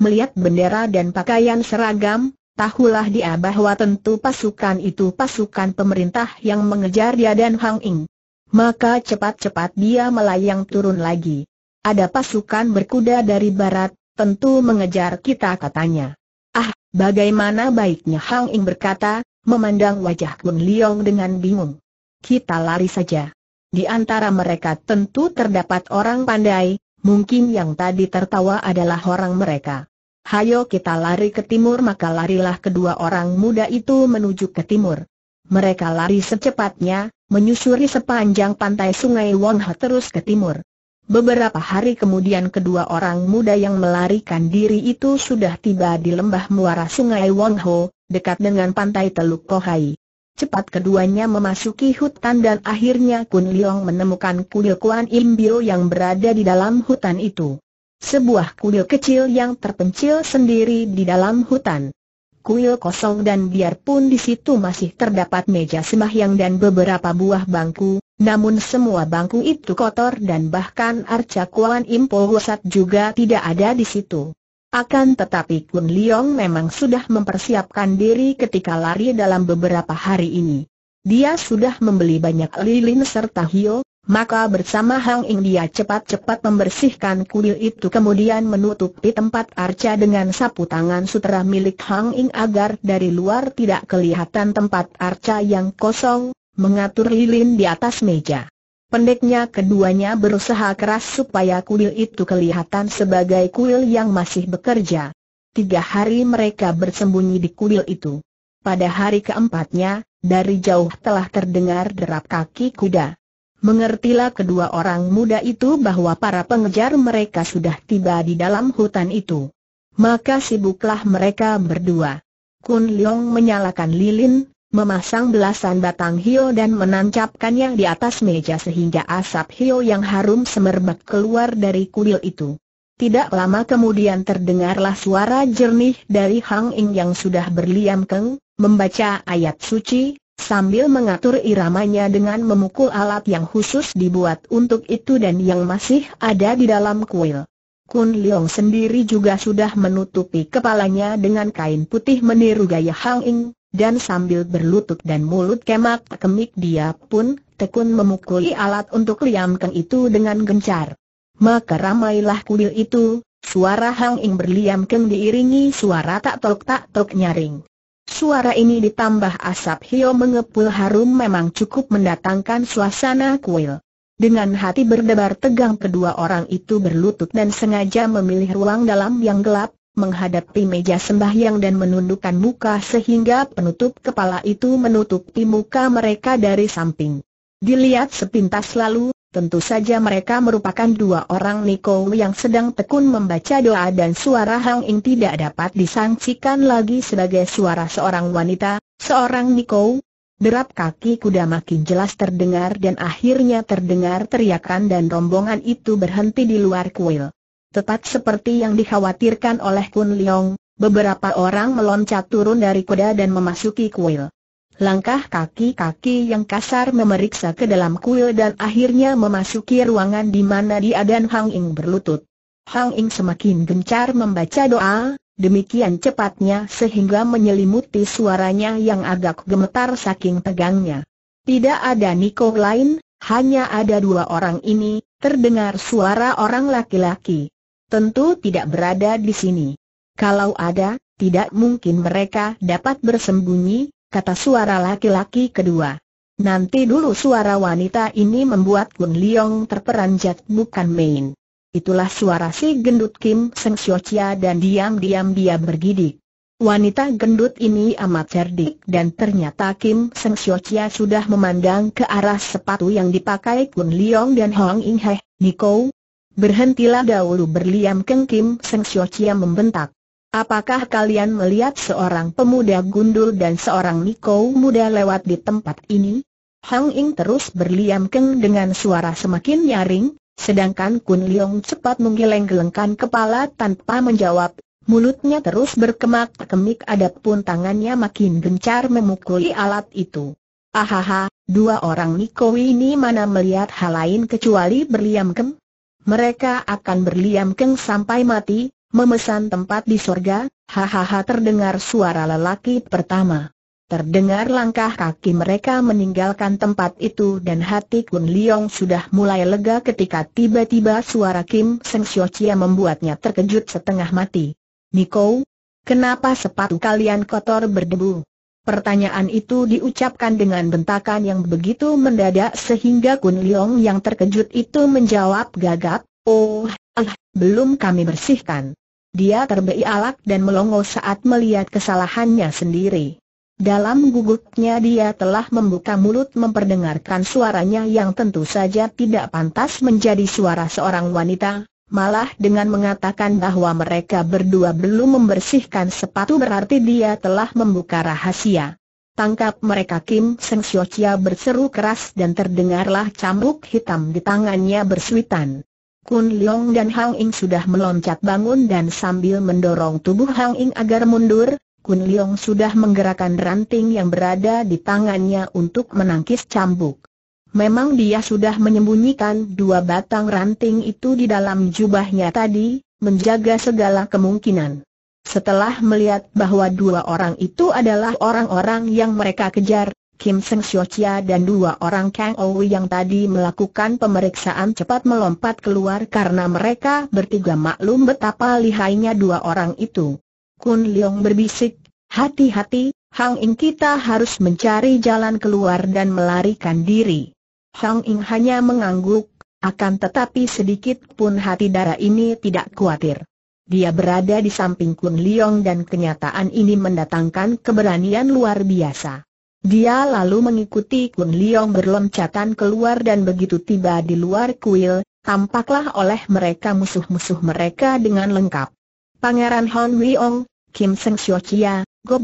melihat bendera dan pakaian seragam, tahulah dia bahwa tentu pasukan itu pasukan pemerintah yang mengejar dia dan Hang Ing. Maka cepat-cepat dia melayang turun lagi. Ada pasukan berkuda dari barat, tentu mengejar kita katanya. Ah, bagaimana baiknya Hang Ing berkata, memandang wajah Kun Leong dengan bingung. Kita lari saja. Di antara mereka tentu terdapat orang pandai, Mungkin yang tadi tertawa adalah orang mereka. Hayo kita lari ke timur maka larilah kedua orang muda itu menuju ke timur. Mereka lari secepatnya, menyusuri sepanjang pantai sungai Wangha terus ke timur. Beberapa hari kemudian kedua orang muda yang melarikan diri itu sudah tiba di lembah muara sungai Wangho, dekat dengan pantai Teluk Kohai. Cepat keduanya memasuki hutan dan akhirnya Kun Leong menemukan kuil Kuan Im Bio yang berada di dalam hutan itu. Sebuah kuil kecil yang terpencil sendiri di dalam hutan. Kuil kosong dan biarpun di situ masih terdapat meja sembahyang dan beberapa buah bangku, namun semua bangku itu kotor dan bahkan arca Kuan Im Po juga tidak ada di situ. Akan tetapi Kun Liong memang sudah mempersiapkan diri ketika lari dalam beberapa hari ini. Dia sudah membeli banyak lilin serta hio, maka bersama Hang Ing dia cepat-cepat membersihkan kuil itu kemudian menutupi tempat arca dengan sapu tangan sutera milik Hang Ing agar dari luar tidak kelihatan tempat arca yang kosong, mengatur lilin di atas meja. Pendeknya keduanya berusaha keras supaya kuil itu kelihatan sebagai kuil yang masih bekerja. Tiga hari mereka bersembunyi di kuil itu. Pada hari keempatnya, dari jauh telah terdengar derap kaki kuda. Mengertilah kedua orang muda itu bahwa para pengejar mereka sudah tiba di dalam hutan itu. Maka sibuklah mereka berdua. Kun Leong menyalakan lilin, memasang belasan batang hio dan menancapkannya di atas meja sehingga asap hio yang harum semerbak keluar dari kuil itu. Tidak lama kemudian terdengarlah suara jernih dari Hang Ing yang sudah berliam keng, membaca ayat suci, sambil mengatur iramanya dengan memukul alat yang khusus dibuat untuk itu dan yang masih ada di dalam kuil. Kun Leong sendiri juga sudah menutupi kepalanya dengan kain putih meniru gaya Hang Ing, dan sambil berlutut dan mulut kemak kemik dia pun tekun memukuli alat untuk liam keng itu dengan gencar. Maka ramailah kuil itu, suara Hang Ing berliam keng diiringi suara tak tok tak tok nyaring. Suara ini ditambah asap hio mengepul harum memang cukup mendatangkan suasana kuil. Dengan hati berdebar tegang kedua orang itu berlutut dan sengaja memilih ruang dalam yang gelap, menghadapi meja sembahyang dan menundukkan muka sehingga penutup kepala itu menutupi muka mereka dari samping. Dilihat sepintas lalu, tentu saja mereka merupakan dua orang Niko yang sedang tekun membaca doa dan suara Hang Ing tidak dapat disangsikan lagi sebagai suara seorang wanita, seorang Niko. Derap kaki kuda makin jelas terdengar dan akhirnya terdengar teriakan dan rombongan itu berhenti di luar kuil. Tepat seperti yang dikhawatirkan oleh Kun Leong, beberapa orang meloncat turun dari kuda dan memasuki kuil. Langkah kaki-kaki yang kasar memeriksa ke dalam kuil dan akhirnya memasuki ruangan di mana dia dan Hang Ying berlutut. Hang Ying semakin gencar membaca doa, demikian cepatnya sehingga menyelimuti suaranya yang agak gemetar saking tegangnya. Tidak ada Niko lain, hanya ada dua orang ini, terdengar suara orang laki-laki tentu tidak berada di sini. Kalau ada, tidak mungkin mereka dapat bersembunyi, kata suara laki-laki kedua. Nanti dulu suara wanita ini membuat Gun Liong terperanjat bukan main. Itulah suara si gendut Kim Seng Siocia dan diam-diam dia bergidik. Wanita gendut ini amat cerdik dan ternyata Kim Seng Siocia sudah memandang ke arah sepatu yang dipakai Kun Liong dan Hong Ing Heh, Nikou, Berhentilah dahulu berliam Keng Kim Seng Sio Chia membentak. Apakah kalian melihat seorang pemuda gundul dan seorang niko muda lewat di tempat ini? Hang Ing terus berliam Keng dengan suara semakin nyaring, sedangkan Kun Leong cepat menggeleng-gelengkan kepala tanpa menjawab, mulutnya terus berkemak-kemik adapun tangannya makin gencar memukuli alat itu. Ahaha, dua orang niko ini mana melihat hal lain kecuali berliam Keng? mereka akan berliam keng sampai mati, memesan tempat di sorga, hahaha terdengar suara lelaki pertama. Terdengar langkah kaki mereka meninggalkan tempat itu dan hati Kun Leong sudah mulai lega ketika tiba-tiba suara Kim Seng Sio Chia membuatnya terkejut setengah mati. Niko, kenapa sepatu kalian kotor berdebu? Pertanyaan itu diucapkan dengan bentakan yang begitu mendadak sehingga Kun Liong yang terkejut itu menjawab gagap, Oh, ah, belum kami bersihkan. Dia alak dan melongo saat melihat kesalahannya sendiri. Dalam gugupnya dia telah membuka mulut memperdengarkan suaranya yang tentu saja tidak pantas menjadi suara seorang wanita, malah dengan mengatakan bahwa mereka berdua belum membersihkan sepatu berarti dia telah membuka rahasia. Tangkap mereka Kim Seng Siocia berseru keras dan terdengarlah cambuk hitam di tangannya bersuitan. Kun Leong dan Hang Ying sudah meloncat bangun dan sambil mendorong tubuh Hang Ying agar mundur, Kun Leong sudah menggerakkan ranting yang berada di tangannya untuk menangkis cambuk. Memang dia sudah menyembunyikan dua batang ranting itu di dalam jubahnya tadi, menjaga segala kemungkinan. Setelah melihat bahwa dua orang itu adalah orang-orang yang mereka kejar, Kim Seng Chia dan dua orang Kang Owi yang tadi melakukan pemeriksaan cepat melompat keluar karena mereka bertiga maklum betapa lihainya dua orang itu. Kun Leong berbisik, hati-hati, Hang In kita harus mencari jalan keluar dan melarikan diri. Hang Ying hanya mengangguk, akan tetapi sedikit pun hati darah ini tidak khawatir. Dia berada di samping Kun Leong dan kenyataan ini mendatangkan keberanian luar biasa. Dia lalu mengikuti Kun Leong berloncatan keluar dan begitu tiba di luar kuil, tampaklah oleh mereka musuh-musuh mereka dengan lengkap. Pangeran Hon Wiong, Kim Seng Xiu Chia, Go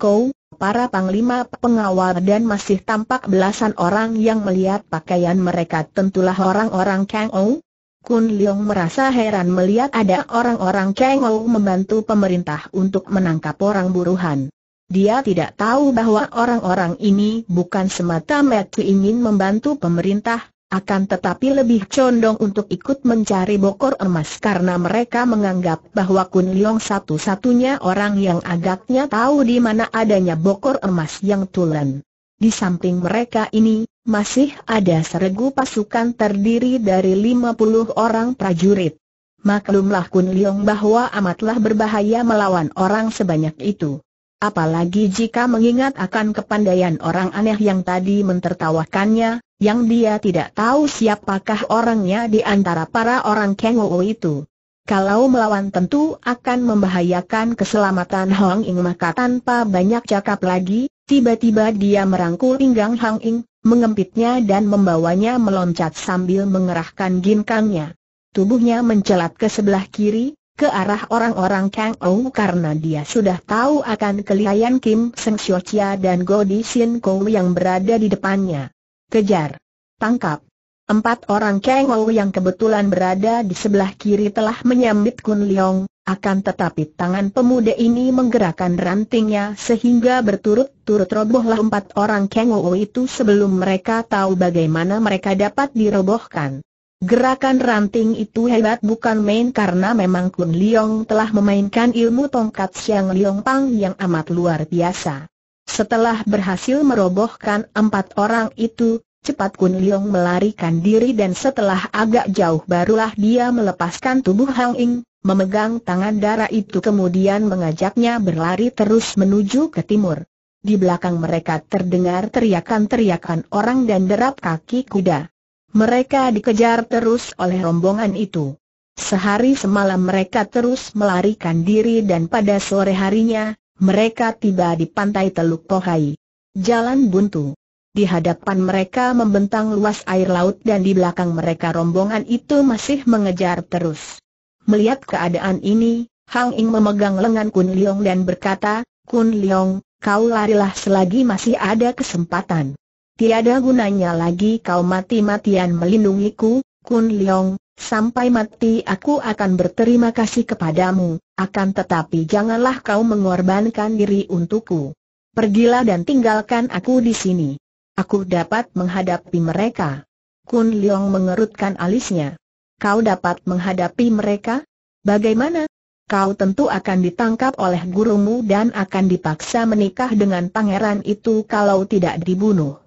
Kou, para panglima pengawal dan masih tampak belasan orang yang melihat pakaian mereka tentulah orang-orang Kang Ou. Kun Leong merasa heran melihat ada orang-orang Kang Ou membantu pemerintah untuk menangkap orang buruhan. Dia tidak tahu bahwa orang-orang ini bukan semata-mata ingin membantu pemerintah, akan tetapi lebih condong untuk ikut mencari bokor emas karena mereka menganggap bahwa Kun Leong satu-satunya orang yang agaknya tahu di mana adanya bokor emas yang tulen. Di samping mereka ini, masih ada seregu pasukan terdiri dari 50 orang prajurit. Maklumlah Kun Leong bahwa amatlah berbahaya melawan orang sebanyak itu. Apalagi jika mengingat akan kepandaian orang aneh yang tadi mentertawakannya, yang dia tidak tahu siapakah orangnya di antara para orang Kengowo itu. Kalau melawan tentu akan membahayakan keselamatan Hong Ing maka tanpa banyak cakap lagi, tiba-tiba dia merangkul pinggang Hong Ing, mengempitnya dan membawanya meloncat sambil mengerahkan ginkangnya. Tubuhnya mencelat ke sebelah kiri, ke arah orang-orang Kang Ou karena dia sudah tahu akan kelihayan Kim Seng Chia dan Godi Sin Kou yang berada di depannya. Kejar! Tangkap! Empat orang Kang Ou yang kebetulan berada di sebelah kiri telah menyambit Kun Leong, akan tetapi tangan pemuda ini menggerakkan rantingnya sehingga berturut-turut robohlah empat orang Kang Ou itu sebelum mereka tahu bagaimana mereka dapat dirobohkan. Gerakan ranting itu hebat bukan main karena memang Kun Leong telah memainkan ilmu tongkat Siang Leong Pang yang amat luar biasa. Setelah berhasil merobohkan empat orang itu, cepat Kun Leong melarikan diri dan setelah agak jauh barulah dia melepaskan tubuh Hang Ing, memegang tangan darah itu kemudian mengajaknya berlari terus menuju ke timur. Di belakang mereka terdengar teriakan-teriakan orang dan derap kaki kuda. Mereka dikejar terus oleh rombongan itu. Sehari semalam mereka terus melarikan diri dan pada sore harinya, mereka tiba di pantai Teluk Pohai. Jalan buntu. Di hadapan mereka membentang luas air laut dan di belakang mereka rombongan itu masih mengejar terus. Melihat keadaan ini, Hang Ing memegang lengan Kun Leong dan berkata, Kun Leong, kau larilah selagi masih ada kesempatan. Tiada gunanya lagi kau mati-matian melindungiku, Kun Leong, sampai mati aku akan berterima kasih kepadamu, akan tetapi janganlah kau mengorbankan diri untukku. Pergilah dan tinggalkan aku di sini. Aku dapat menghadapi mereka. Kun Leong mengerutkan alisnya. Kau dapat menghadapi mereka? Bagaimana? Kau tentu akan ditangkap oleh gurumu dan akan dipaksa menikah dengan pangeran itu kalau tidak dibunuh.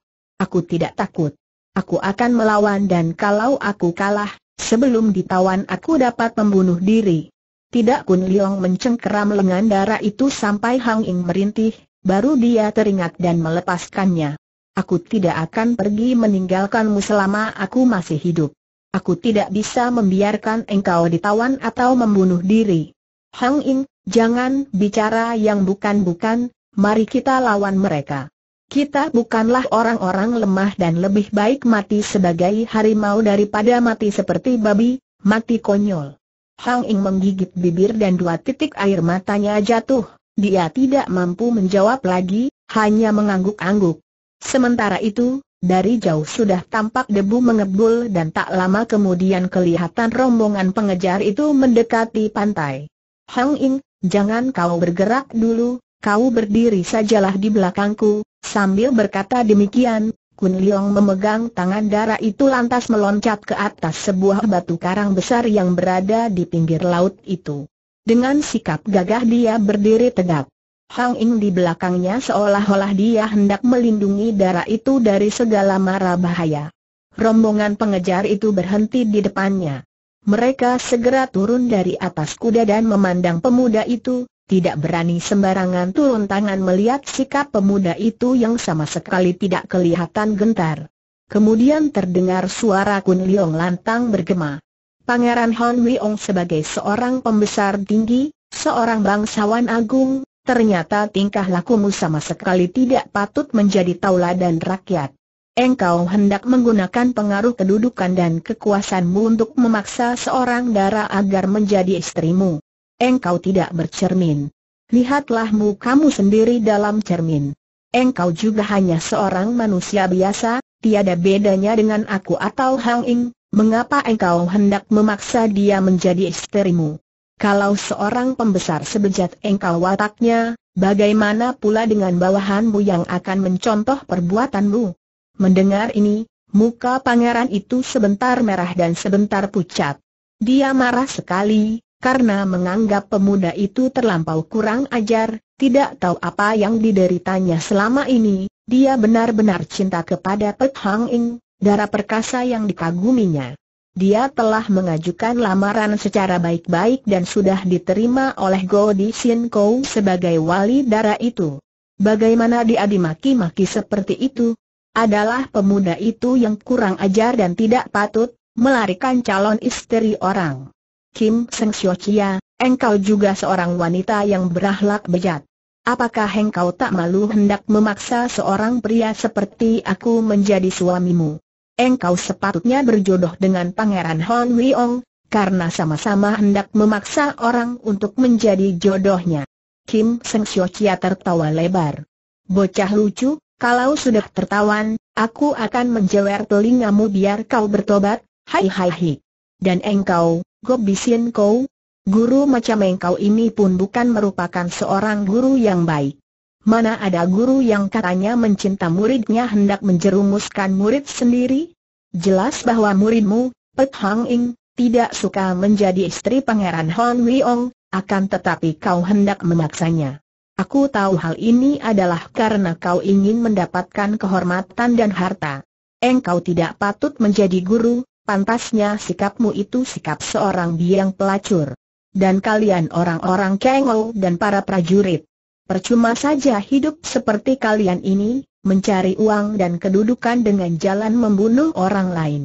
Aku tidak takut. Aku akan melawan dan kalau aku kalah, sebelum ditawan aku dapat membunuh diri. Tidak Kun Liong mencengkeram lengan darah itu sampai Hang Ing merintih, baru dia teringat dan melepaskannya. Aku tidak akan pergi meninggalkanmu selama aku masih hidup. Aku tidak bisa membiarkan engkau ditawan atau membunuh diri. Hang Ing, jangan bicara yang bukan-bukan, mari kita lawan mereka. Kita bukanlah orang-orang lemah dan lebih baik mati sebagai harimau daripada mati seperti babi, mati konyol. Hang Ing menggigit bibir dan dua titik air matanya jatuh. Dia tidak mampu menjawab lagi, hanya mengangguk-angguk. Sementara itu, dari jauh sudah tampak debu mengebul dan tak lama kemudian kelihatan rombongan pengejar itu mendekati pantai. Hang Ing, jangan kau bergerak dulu, kau berdiri sajalah di belakangku, sambil berkata demikian, Kun Liong memegang tangan darah itu lantas meloncat ke atas sebuah batu karang besar yang berada di pinggir laut itu. Dengan sikap gagah dia berdiri tegak. Hang Ing di belakangnya seolah-olah dia hendak melindungi darah itu dari segala mara bahaya. Rombongan pengejar itu berhenti di depannya. Mereka segera turun dari atas kuda dan memandang pemuda itu, tidak berani sembarangan turun tangan melihat sikap pemuda itu yang sama sekali tidak kelihatan gentar. Kemudian terdengar suara Kun Liong lantang bergema. Pangeran Hon Wiong sebagai seorang pembesar tinggi, seorang bangsawan agung, ternyata tingkah lakumu sama sekali tidak patut menjadi tauladan rakyat. Engkau hendak menggunakan pengaruh kedudukan dan kekuasaanmu untuk memaksa seorang dara agar menjadi istrimu engkau tidak bercermin. Lihatlah mukamu sendiri dalam cermin. Engkau juga hanya seorang manusia biasa, tiada bedanya dengan aku atau Hang Ing, mengapa engkau hendak memaksa dia menjadi istrimu? Kalau seorang pembesar sebejat engkau wataknya, bagaimana pula dengan bawahanmu yang akan mencontoh perbuatanmu? Mendengar ini, muka pangeran itu sebentar merah dan sebentar pucat. Dia marah sekali, karena menganggap pemuda itu terlampau kurang ajar, tidak tahu apa yang dideritanya selama ini, dia benar-benar cinta kepada Pek Hang Ing, darah perkasa yang dikaguminya. Dia telah mengajukan lamaran secara baik-baik dan sudah diterima oleh Go Di Sin Kou sebagai wali darah itu. Bagaimana dia dimaki-maki seperti itu? Adalah pemuda itu yang kurang ajar dan tidak patut melarikan calon istri orang. Kim Seng Sio Chia, engkau juga seorang wanita yang berahlak bejat. Apakah engkau tak malu hendak memaksa seorang pria seperti aku menjadi suamimu? Engkau sepatutnya berjodoh dengan Pangeran Hon Wiong, karena sama-sama hendak memaksa orang untuk menjadi jodohnya. Kim Seng Sio Chia tertawa lebar. Bocah lucu, kalau sudah tertawan, aku akan menjewer telingamu biar kau bertobat, hai hai hai. Dan engkau, Gobisin Kau, guru macam engkau ini pun bukan merupakan seorang guru yang baik. Mana ada guru yang katanya mencinta muridnya hendak menjerumuskan murid sendiri? Jelas bahwa muridmu, Pet Hang Ing, tidak suka menjadi istri Pangeran Hon Wiong, akan tetapi kau hendak memaksanya. Aku tahu hal ini adalah karena kau ingin mendapatkan kehormatan dan harta. Engkau tidak patut menjadi guru, Pantasnya sikapmu itu sikap seorang biang pelacur. Dan kalian orang-orang kengol dan para prajurit. Percuma saja hidup seperti kalian ini, mencari uang dan kedudukan dengan jalan membunuh orang lain.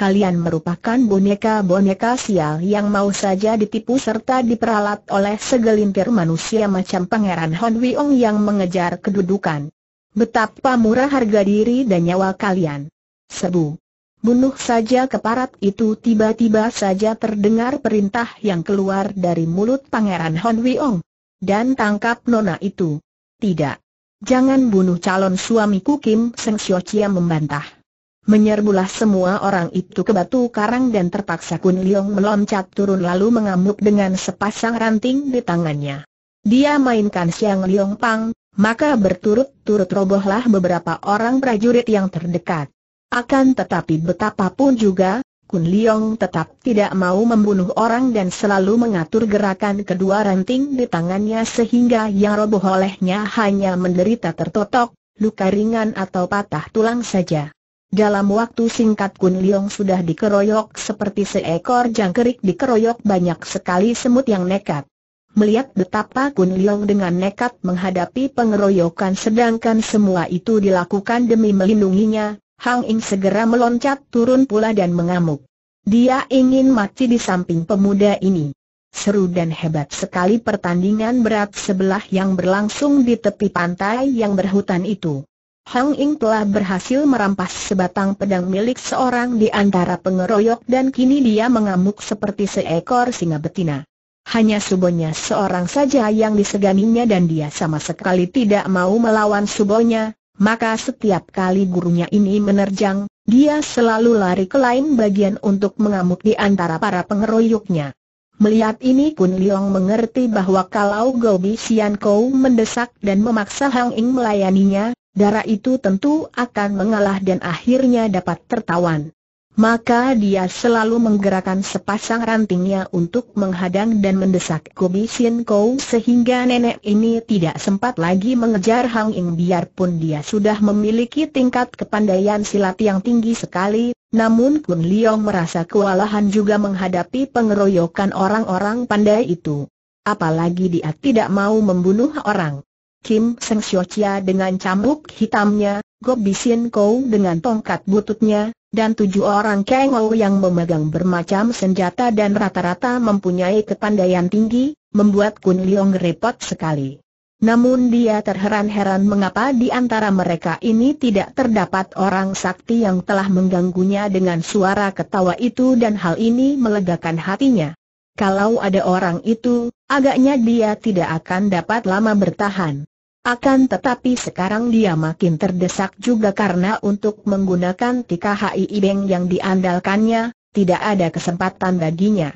Kalian merupakan boneka-boneka sial yang mau saja ditipu serta diperalat oleh segelintir manusia macam Pangeran Hon Wiong yang mengejar kedudukan. Betapa murah harga diri dan nyawa kalian. Sebu. Bunuh saja keparat itu tiba-tiba saja terdengar perintah yang keluar dari mulut Pangeran Hon Wiong. Dan tangkap nona itu. Tidak. Jangan bunuh calon suamiku Kim Seng Sio Chia membantah. Menyerbulah semua orang itu ke batu karang dan terpaksa Kun Leong meloncat turun lalu mengamuk dengan sepasang ranting di tangannya. Dia mainkan siang Leong Pang, maka berturut-turut robohlah beberapa orang prajurit yang terdekat. Akan tetapi betapapun juga, Kun Leong tetap tidak mau membunuh orang dan selalu mengatur gerakan kedua ranting di tangannya sehingga yang roboh olehnya hanya menderita tertotok, luka ringan atau patah tulang saja. Dalam waktu singkat Kun Leong sudah dikeroyok seperti seekor jangkrik dikeroyok banyak sekali semut yang nekat. Melihat betapa Kun Leong dengan nekat menghadapi pengeroyokan sedangkan semua itu dilakukan demi melindunginya, Hang Ing segera meloncat turun pula dan mengamuk. Dia ingin mati di samping pemuda ini. Seru dan hebat sekali pertandingan berat sebelah yang berlangsung di tepi pantai yang berhutan itu. Hang Ing telah berhasil merampas sebatang pedang milik seorang di antara pengeroyok dan kini dia mengamuk seperti seekor singa betina. Hanya Subonya seorang saja yang diseganinya dan dia sama sekali tidak mau melawan Subonya, maka setiap kali gurunya ini menerjang, dia selalu lari ke lain bagian untuk mengamuk di antara para pengeroyoknya. Melihat ini Kun Liong mengerti bahwa kalau Gobi Sian Kou mendesak dan memaksa Hang Ing melayaninya, darah itu tentu akan mengalah dan akhirnya dapat tertawan maka dia selalu menggerakkan sepasang rantingnya untuk menghadang dan mendesak Kobi Sin Kou sehingga nenek ini tidak sempat lagi mengejar Hang Ing biarpun dia sudah memiliki tingkat kepandaian silat yang tinggi sekali, namun Kun Liong merasa kewalahan juga menghadapi pengeroyokan orang-orang pandai itu. Apalagi dia tidak mau membunuh orang. Kim Seng Xiu Chia dengan cambuk hitamnya, Gobi Sin Kou dengan tongkat bututnya, dan tujuh orang ngau yang memegang bermacam senjata dan rata-rata mempunyai kepandaian tinggi, membuat Kun Leong repot sekali. Namun dia terheran-heran mengapa di antara mereka ini tidak terdapat orang sakti yang telah mengganggunya dengan suara ketawa itu dan hal ini melegakan hatinya. Kalau ada orang itu, agaknya dia tidak akan dapat lama bertahan. Akan tetapi sekarang dia makin terdesak juga karena untuk menggunakan TKHI ibeng yang diandalkannya, tidak ada kesempatan baginya.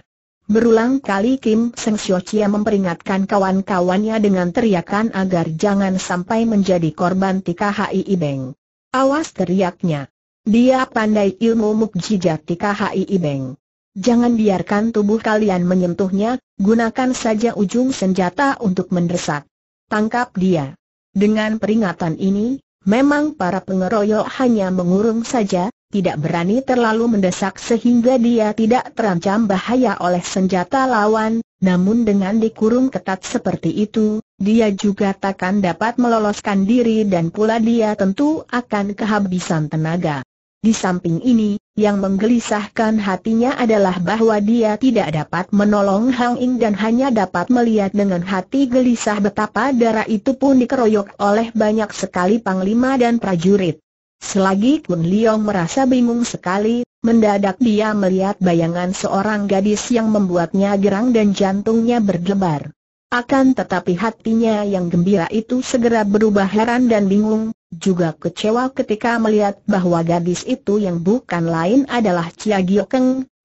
Berulang kali Kim Seng Chia memperingatkan kawan-kawannya dengan teriakan agar jangan sampai menjadi korban TKHI ibeng. Awas teriaknya. Dia pandai ilmu mukjizat TKHI ibeng. Jangan biarkan tubuh kalian menyentuhnya, gunakan saja ujung senjata untuk mendesak. Tangkap dia. Dengan peringatan ini, memang para pengeroyok hanya mengurung saja, tidak berani terlalu mendesak sehingga dia tidak terancam bahaya oleh senjata lawan, namun dengan dikurung ketat seperti itu, dia juga takkan dapat meloloskan diri dan pula dia tentu akan kehabisan tenaga. Di samping ini, yang menggelisahkan hatinya adalah bahwa dia tidak dapat menolong Hang Ing dan hanya dapat melihat dengan hati gelisah betapa darah itu pun dikeroyok oleh banyak sekali panglima dan prajurit. Selagi Kun Leong merasa bingung sekali, mendadak dia melihat bayangan seorang gadis yang membuatnya gerang dan jantungnya berdebar. Akan tetapi hatinya yang gembira itu segera berubah heran dan bingung, juga kecewa ketika melihat bahwa gadis itu yang bukan lain adalah Chia Gio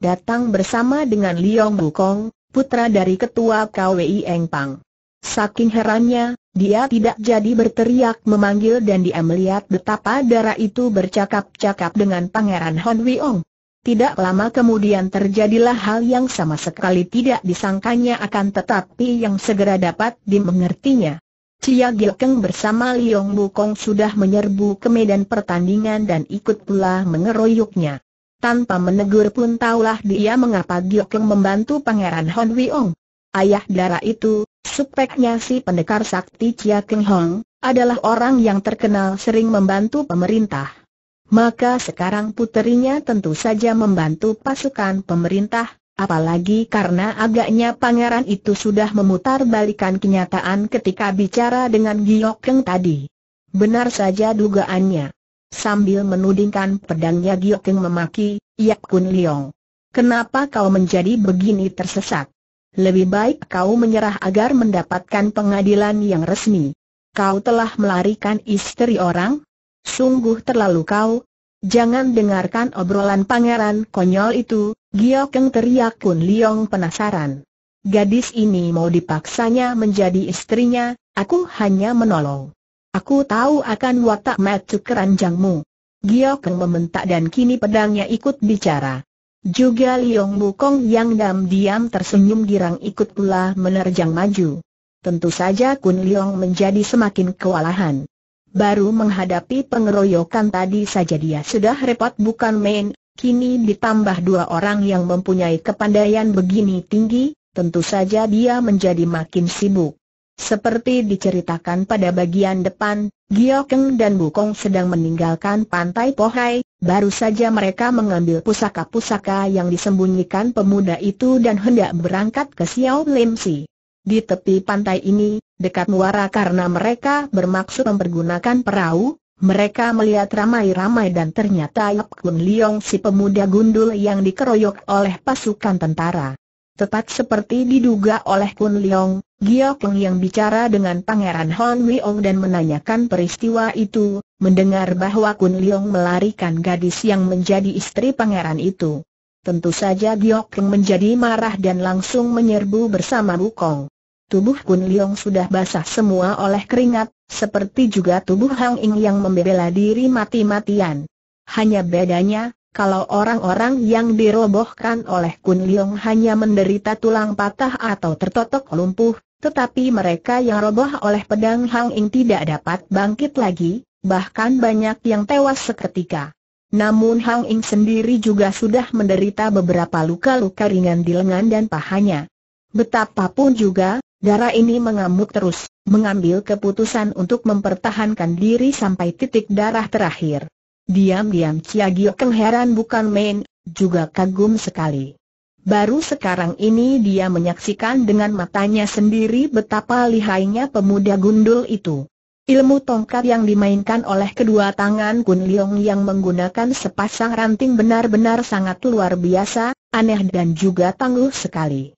datang bersama dengan Liong Bukong, putra dari ketua KWI Eng Pang. Saking herannya, dia tidak jadi berteriak memanggil dan dia melihat betapa darah itu bercakap-cakap dengan Pangeran Hon Wiong. Tidak lama kemudian terjadilah hal yang sama sekali tidak disangkanya akan tetapi yang segera dapat dimengertinya. Cia Gilkeng bersama Liong Bukong sudah menyerbu ke medan pertandingan dan ikut pula mengeroyoknya. Tanpa menegur pun taulah dia mengapa Gilkeng membantu Pangeran Hon Wiong. Ayah darah itu, supeknya si pendekar sakti Cia Keng Hong, adalah orang yang terkenal sering membantu pemerintah. Maka sekarang puterinya tentu saja membantu pasukan pemerintah, Apalagi karena agaknya pangeran itu sudah memutar balikan kenyataan ketika bicara dengan Giok Keng tadi. Benar saja dugaannya. Sambil menudingkan pedangnya Giok Keng memaki, Yap Kun Liong. Kenapa kau menjadi begini tersesat? Lebih baik kau menyerah agar mendapatkan pengadilan yang resmi. Kau telah melarikan istri orang? Sungguh terlalu kau. Jangan dengarkan obrolan pangeran konyol itu, Gio Keng teriak Kun Liong penasaran. Gadis ini mau dipaksanya menjadi istrinya, aku hanya menolong. Aku tahu akan watak matuk keranjangmu. Gio Keng meminta dan kini pedangnya ikut bicara. Juga Liong Mukong yang diam-diam tersenyum girang ikut pula menerjang maju. Tentu saja Kun Liong menjadi semakin kewalahan. Baru menghadapi pengeroyokan tadi saja dia sudah repot bukan main, Kini ditambah dua orang yang mempunyai kepandaian begini tinggi, tentu saja dia menjadi makin sibuk. Seperti diceritakan pada bagian depan, Giokeng dan Bukong sedang meninggalkan pantai Pohai, baru saja mereka mengambil pusaka-pusaka yang disembunyikan pemuda itu dan hendak berangkat ke Xiao Lim Si. Di tepi pantai ini, dekat muara karena mereka bermaksud mempergunakan perahu, mereka melihat ramai-ramai dan ternyata Yap Kun Leong si pemuda gundul yang dikeroyok oleh pasukan tentara. Tepat seperti diduga oleh Kun Leong, Gia Kung yang bicara dengan Pangeran Hon Wiong dan menanyakan peristiwa itu, mendengar bahwa Kun Leong melarikan gadis yang menjadi istri pangeran itu. Tentu saja Gia Kung menjadi marah dan langsung menyerbu bersama Bukong. Tubuh Kun Liong sudah basah semua oleh keringat, seperti juga tubuh Hang Ing yang membela diri mati-matian. Hanya bedanya, kalau orang-orang yang dirobohkan oleh Kun Liong hanya menderita tulang patah atau tertotok lumpuh, tetapi mereka yang roboh oleh pedang Hang Ing tidak dapat bangkit lagi, bahkan banyak yang tewas seketika. Namun Hang Ing sendiri juga sudah menderita beberapa luka-luka ringan di lengan dan pahanya. Betapapun juga, Darah ini mengamuk terus, mengambil keputusan untuk mempertahankan diri sampai titik darah terakhir. Diam-diam Chia Giokeng heran bukan main, juga kagum sekali. Baru sekarang ini dia menyaksikan dengan matanya sendiri betapa lihainya pemuda gundul itu. Ilmu tongkat yang dimainkan oleh kedua tangan Kun Leong yang menggunakan sepasang ranting benar-benar sangat luar biasa, aneh dan juga tangguh sekali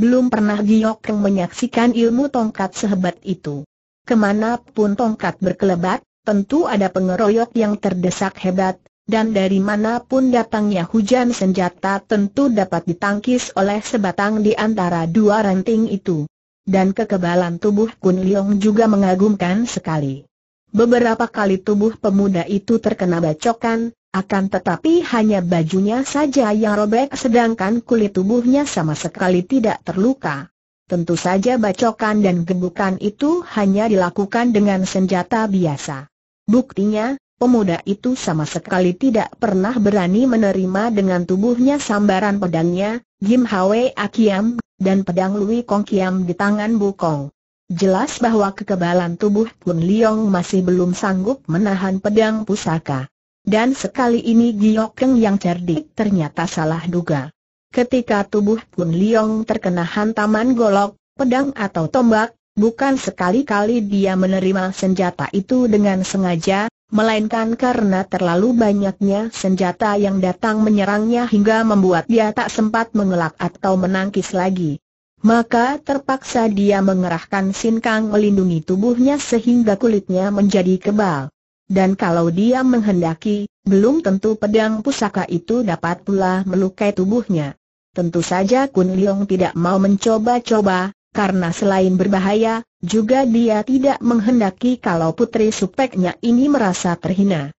belum pernah Giok Keng menyaksikan ilmu tongkat sehebat itu. Kemanapun tongkat berkelebat, tentu ada pengeroyok yang terdesak hebat, dan dari manapun datangnya hujan senjata tentu dapat ditangkis oleh sebatang di antara dua ranting itu. Dan kekebalan tubuh Kun Leong juga mengagumkan sekali. Beberapa kali tubuh pemuda itu terkena bacokan, akan tetapi hanya bajunya saja yang robek sedangkan kulit tubuhnya sama sekali tidak terluka. Tentu saja bacokan dan gebukan itu hanya dilakukan dengan senjata biasa. Buktinya, pemuda itu sama sekali tidak pernah berani menerima dengan tubuhnya sambaran pedangnya, Jim Hwe Akiam, dan pedang Lui Kong Kiam di tangan Bukong. Jelas bahwa kekebalan tubuh Kun Liong masih belum sanggup menahan pedang pusaka. Dan sekali ini Giokeng yang cerdik ternyata salah duga. Ketika tubuh Kun Liong terkena hantaman golok, pedang atau tombak, bukan sekali-kali dia menerima senjata itu dengan sengaja, melainkan karena terlalu banyaknya senjata yang datang menyerangnya hingga membuat dia tak sempat mengelak atau menangkis lagi. Maka terpaksa dia mengerahkan sinkang melindungi tubuhnya sehingga kulitnya menjadi kebal dan kalau dia menghendaki, belum tentu pedang pusaka itu dapat pula melukai tubuhnya. Tentu saja Kun Liong tidak mau mencoba-coba, karena selain berbahaya, juga dia tidak menghendaki kalau putri supeknya ini merasa terhina.